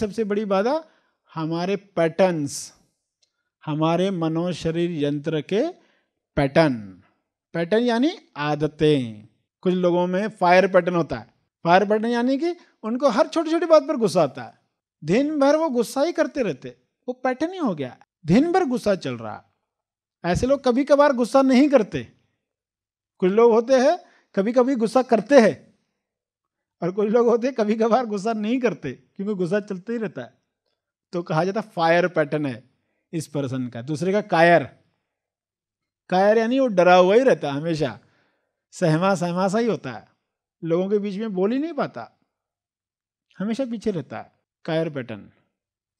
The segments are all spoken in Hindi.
सबसे बड़ी बाधा हमारे पैटर्न्स हमारे मनोशरीर यंत्र के पैटर्न पैटर्न यानी आदतें कुछ लोगों में फायर पैटर्न होता है फायर पैटर्न यानी कि उनको हर छोटी छोटी बात पर गुस्सा आता है दिन भर वो गुस्सा ही करते रहते वो पैटर्न ही हो गया दिन भर गुस्सा चल रहा ऐसे लोग कभी कभार गुस्सा नहीं करते कुछ लोग होते हैं कभी कभी गुस्सा करते हैं और कुछ लोग होते कभी कभार गुस्सा नहीं करते क्योंकि गुस्सा चलते ही रहता है तो कहा जाता है फायर पैटर्न है इस पर्सन का दूसरे का कायर कायर यानी वो डरा हुआ ही रहता है हमेशा सहमा सहमा सा ही होता है लोगों के बीच में बोल ही नहीं पाता हमेशा पीछे रहता है कायर पैटर्न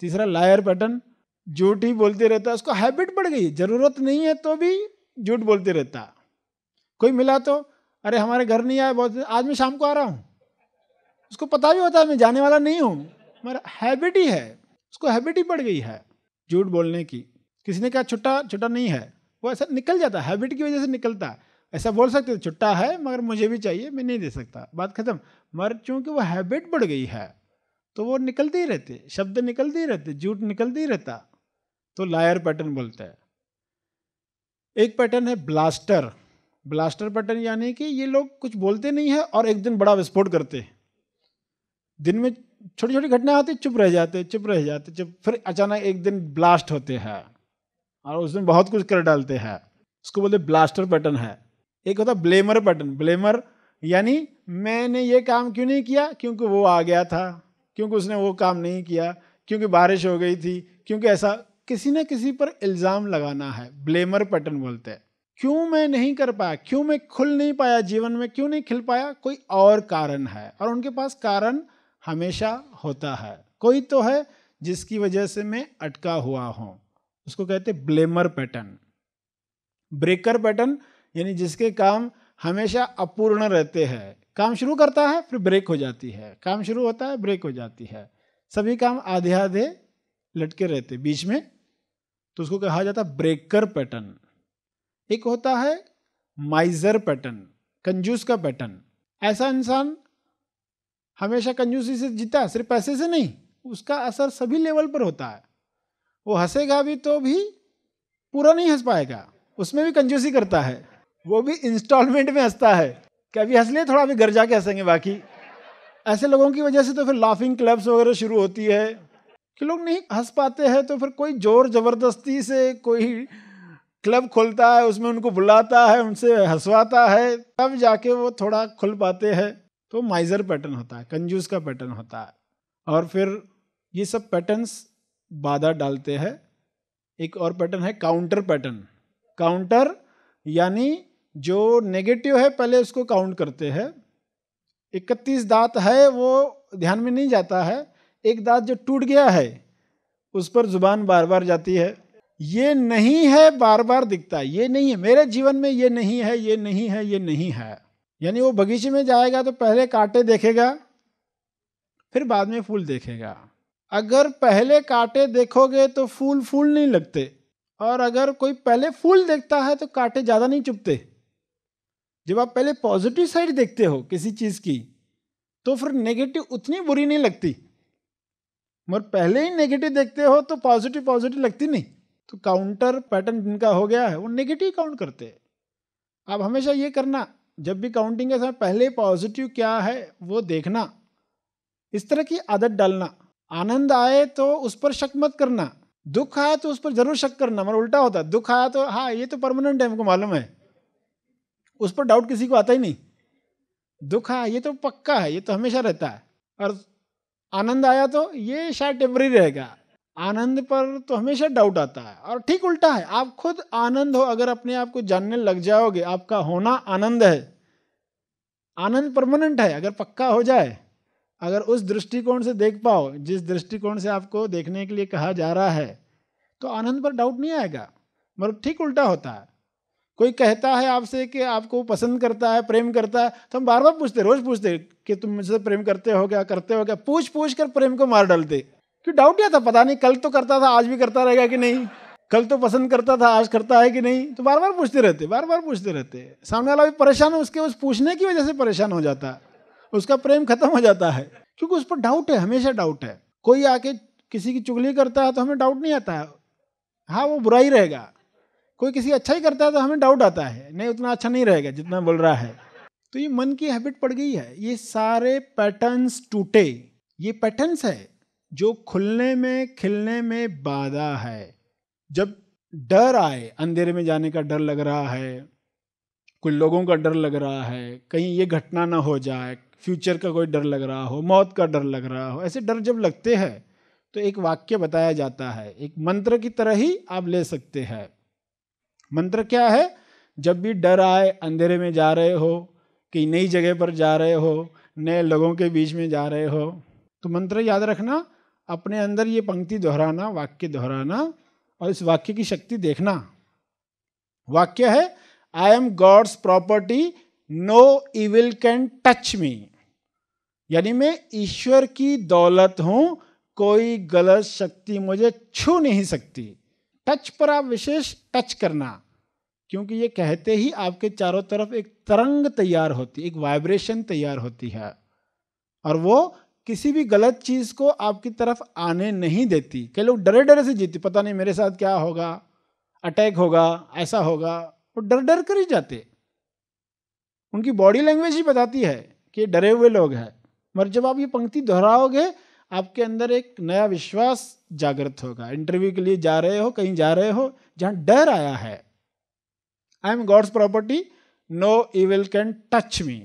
तीसरा लायर पैटर्न झूठ ही बोलते रहता है उसको हैबिट बढ़ गई जरूरत नहीं है तो भी झूठ बोलते रहता कोई मिला तो अरे हमारे घर नहीं आया बहुत आज मैं शाम को आ रहा हूँ उसको पता भी होता है मैं जाने वाला नहीं हूँ मेरा हैबिट ही है उसको हैबिट ही पड़ गई है झूठ बोलने की किसी ने कहा छुट्टा छुट्टा नहीं है वो ऐसा निकल जाता है हैबिट की वजह से निकलता है ऐसा बोल सकते थे छुट्टा है मगर मुझे भी चाहिए मैं नहीं दे सकता बात खत्म मगर चूँकि वो हैबिट बढ़ गई है तो वो निकलते ही रहते शब्द निकलते ही रहते झूठ निकलते ही रहता तो लायर पैटर्न बोलते हैं एक पैटर्न है ब्लास्टर ब्लास्टर पैटर्न यानी कि ये लोग कुछ बोलते नहीं है और एक दिन बड़ा विस्फोट करते हैं दिन में छोटी छोटी घटनाएं आती चुप रह जाते चुप रह जाते चुप फिर अचानक एक दिन ब्लास्ट होते हैं और उस दिन बहुत कुछ कर डालते हैं उसको बोलते ब्लास्टर बटन है एक होता ब्लेमर बटन ब्लेमर यानी मैंने ये काम क्यों नहीं किया क्योंकि वो आ गया था क्योंकि उसने वो काम नहीं किया क्योंकि बारिश हो गई थी क्योंकि ऐसा किसी न किसी पर इल्ज़ाम लगाना है ब्लेमर पैटर्न बोलते हैं क्यों मैं नहीं कर पाया क्यों मैं खुल नहीं पाया जीवन में क्यों नहीं खिल पाया कोई और कारण है और उनके पास कारण हमेशा होता है कोई तो है जिसकी वजह से मैं अटका हुआ हूँ उसको कहते ब्लेमर पैटर्न ब्रेकर पैटर्न यानी जिसके काम हमेशा अपूर्ण रहते हैं काम शुरू करता है फिर ब्रेक हो जाती है काम शुरू होता है ब्रेक हो जाती है सभी काम आधे आधे लटके रहते बीच में तो उसको कहा जाता है ब्रेकर पैटर्न एक होता है माइजर पैटर्न कंजूस का पैटर्न ऐसा इंसान हमेशा कंजूसी से जीता है सिर्फ पैसे से नहीं उसका असर सभी लेवल पर होता है वो हंसेगा भी तो भी पूरा नहीं हंस पाएगा उसमें भी कंजूसी करता है वो भी इंस्टॉलमेंट में हंसता है क्या अभी हंस ले थोड़ा अभी घर जाके हंसेंगे बाकी ऐसे लोगों की वजह से तो फिर लाफिंग क्लब्स वगैरह शुरू होती है कि लोग नहीं हंस पाते हैं तो फिर कोई जोर ज़बरदस्ती से कोई क्लब खोलता है उसमें उनको बुलाता है उनसे हंसवाता है तब जाके वो थोड़ा खुल पाते हैं तो माइजर पैटर्न होता है कंजूस का पैटर्न होता है और फिर ये सब पैटर्न्स बाधा डालते हैं एक और पैटर्न है काउंटर पैटर्न काउंटर यानी जो नेगेटिव है पहले उसको काउंट करते हैं इकतीस दांत है वो ध्यान में नहीं जाता है एक दांत जो टूट गया है उस पर जुबान बार बार जाती है ये नहीं है बार बार दिखता है ये नहीं है मेरे जीवन में ये नहीं है ये नहीं है ये नहीं है यानी वो बगीचे में जाएगा तो पहले कांटे देखेगा फिर बाद में फूल देखेगा अगर पहले कांटे देखोगे तो फूल फूल नहीं लगते और अगर कोई पहले फूल देखता है तो कांटे ज़्यादा नहीं चुपते जब आप पहले पॉजिटिव साइड देखते हो किसी चीज़ की तो फिर नेगेटिव उतनी बुरी नहीं लगती मगर पहले ही नेगेटिव देखते हो तो पॉजिटिव पॉजिटिव लगती नहीं तो काउंटर पैटर्न जिनका हो गया है वो नेगेटिव काउंट करते हैं आप हमेशा ये करना जब भी काउंटिंग के समय पहले पॉजिटिव क्या है वो देखना इस तरह की आदत डालना आनंद आए तो उस पर शक मत करना दुख आया तो उस पर जरूर शक करना मगर उल्टा होता है दुख आया तो हाँ ये तो परमानेंट है हमको मालूम है उस पर डाउट किसी को आता ही नहीं दुख आया ये तो पक्का है ये तो हमेशा रहता है और आनंद आया तो ये शायद टेम्प्रेरी रहेगा आनंद पर तो हमेशा डाउट आता है और ठीक उल्टा है आप खुद आनंद हो अगर अपने आप को जानने लग जाओगे आपका होना आनंद है आनंद परमानेंट है अगर पक्का हो जाए अगर उस दृष्टिकोण से देख पाओ जिस दृष्टिकोण से आपको देखने के लिए कहा जा रहा है तो आनंद पर डाउट नहीं आएगा मगर ठीक उल्टा होता है कोई कहता है आपसे कि आपको पसंद करता है प्रेम करता है तो हम बार बार पूछते रोज पूछते कि तुम मुझसे प्रेम करते हो क्या करते हो क्या पूछ पूछ कर प्रेम को मार डालते क्यों डाउट या था पता नहीं कल तो करता था आज भी करता रहेगा कि नहीं कल तो पसंद करता था आज करता है कि नहीं तो बार बार पूछते रहते बार बार पूछते रहते सामने वाला भी परेशान है उसके उस पूछने की वजह से परेशान हो जाता है उसका प्रेम खत्म हो जाता है क्योंकि उस पर डाउट है हमेशा डाउट है कोई आके किसी की चुगली करता है तो हमें डाउट नहीं आता है हाँ वो बुरा ही रहेगा कोई किसी अच्छा ही करता है तो हमें डाउट आता है नहीं उतना अच्छा नहीं रहेगा जितना बोल रहा है तो ये मन की हैबिट पड़ गई है ये सारे पैटर्न्स टूटे ये पैटर्न्स है जो खुलने में खिलने में बाधा है जब डर आए अंधेरे में जाने का डर लग रहा है कुछ लोगों का डर लग रहा है कहीं ये घटना ना हो जाए फ्यूचर का कोई डर लग रहा हो मौत का डर लग रहा हो ऐसे डर जब लगते हैं तो एक वाक्य बताया जाता है एक मंत्र की तरह ही आप ले सकते हैं मंत्र क्या है जब भी डर आए अंधेरे में जा रहे हो कि नई जगह पर जा रहे हो नए लोगों के बीच में जा रहे हो तो मंत्र याद रखना अपने अंदर ये पंक्ति दोहराना वाक्य दोहराना और इस वाक्य की शक्ति देखना वाक्य है I am God's property no evil can touch me यानी मैं ईश्वर की दौलत हूं कोई गलत शक्ति मुझे छू नहीं सकती टच पर आप विशेष टच करना क्योंकि ये कहते ही आपके चारों तरफ एक तरंग तैयार होती एक वाइब्रेशन तैयार होती है और वो किसी भी गलत चीज़ को आपकी तरफ आने नहीं देती कई लोग डरे डरे से जीते पता नहीं मेरे साथ क्या होगा अटैक होगा ऐसा होगा वो डर डर कर ही जाते उनकी बॉडी लैंग्वेज ही बताती है कि ये डरे हुए लोग हैं मगर जब आप ये पंक्ति दोहराओगे आपके अंदर एक नया विश्वास जागृत होगा इंटरव्यू के लिए जा रहे हो कहीं जा रहे हो जहाँ डर आया है I am God's property no evil can touch me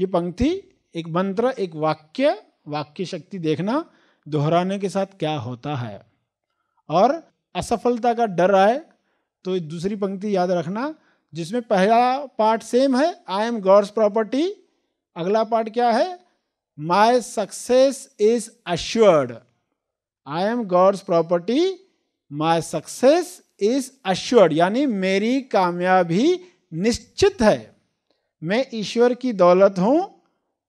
ये पंक्ति एक मंत्र एक वाक्य वाक्य शक्ति देखना दोहराने के साथ क्या होता है और असफलता का डर आए तो दूसरी पंक्ति याद रखना जिसमें पहला पार्ट सेम है आई एम गॉड्स प्रॉपर्टी अगला पार्ट क्या है my success is assured I am God's property my success is assured यानी मेरी कामयाबी निश्चित है मैं ईश्वर की दौलत हूँ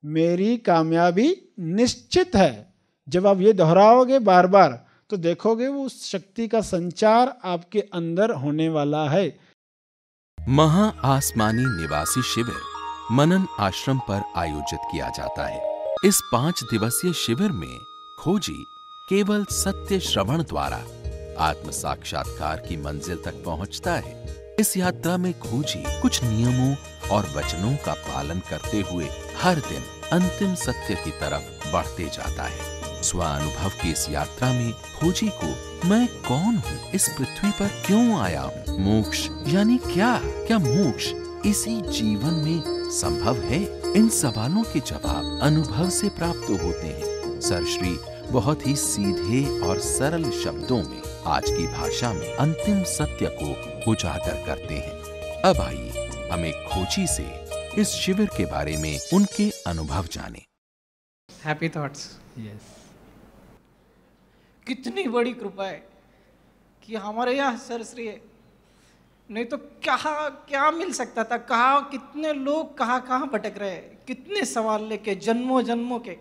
मेरी कामयाबी निश्चित है जब आप ये दोहराओगे बार बार तो देखोगे वो उस शक्ति का संचार आपके अंदर होने वाला है महा आसमानी निवासी शिविर मनन आश्रम पर आयोजित किया जाता है इस पांच दिवसीय शिविर में खोजी केवल सत्य श्रवण द्वारा आत्म साक्षात्कार की मंजिल तक पहुंचता है इस यात्रा में खोजी कुछ नियमों और वचनों का पालन करते हुए हर दिन अंतिम सत्य की तरफ बढ़ते जाता है स्व अनुभव की इस यात्रा में खोजी को मैं कौन हूँ इस पृथ्वी पर क्यों आया हूँ मोक्ष यानी क्या क्या मोक्ष इसी जीवन में संभव है इन सवालों के जवाब अनुभव से प्राप्त होते हैं श्री बहुत ही सीधे और सरल शब्दों में आज की भाषा में अंतिम सत्य को उजागर करते हैं अब आइए हमें खोजी से इस शिविर के बारे में उनके अनुभव जाने हैप्पी थॉट्स यस कितनी बड़ी कृपा है कि हमारे यहाँ सरश्री है नहीं तो क्या क्या मिल सकता था कहा कितने लोग कहाँ कहाँ भटक रहे कितने सवाल लेके जन्मों जन्मों के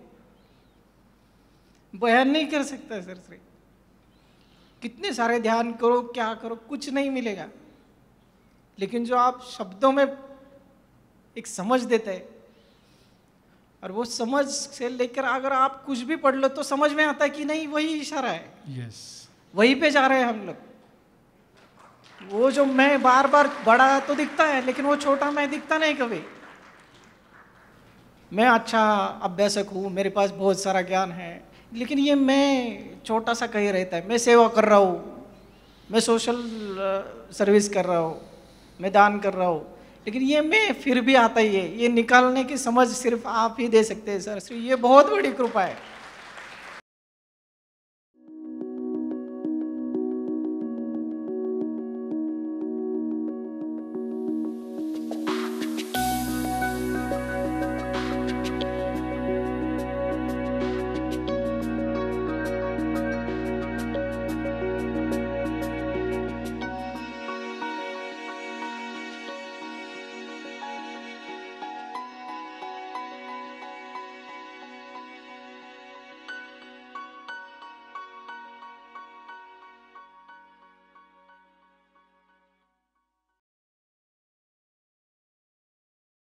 बयान नहीं कर सकता सर श्री कितने सारे ध्यान करो क्या करो कुछ नहीं मिलेगा लेकिन जो आप शब्दों में एक समझ देता है और वो समझ से लेकर अगर आप कुछ भी पढ़ लो तो समझ में आता है कि नहीं वही इशारा है yes. वही पे जा रहे हैं हम लोग वो जो मैं बार बार बड़ा तो दिखता है लेकिन वो छोटा मैं दिखता नहीं कभी मैं अच्छा अभ्यासक हूँ मेरे पास बहुत सारा ज्ञान है लेकिन ये मैं छोटा सा कहीं रहता है मैं सेवा कर रहा हूँ मैं सोशल सर्विस कर रहा हूँ मैं दान कर रहा हूँ लेकिन ये मैं फिर भी आता ही है ये निकालने की समझ सिर्फ आप ही दे सकते हैं सर श्री ये बहुत बड़ी कृपा है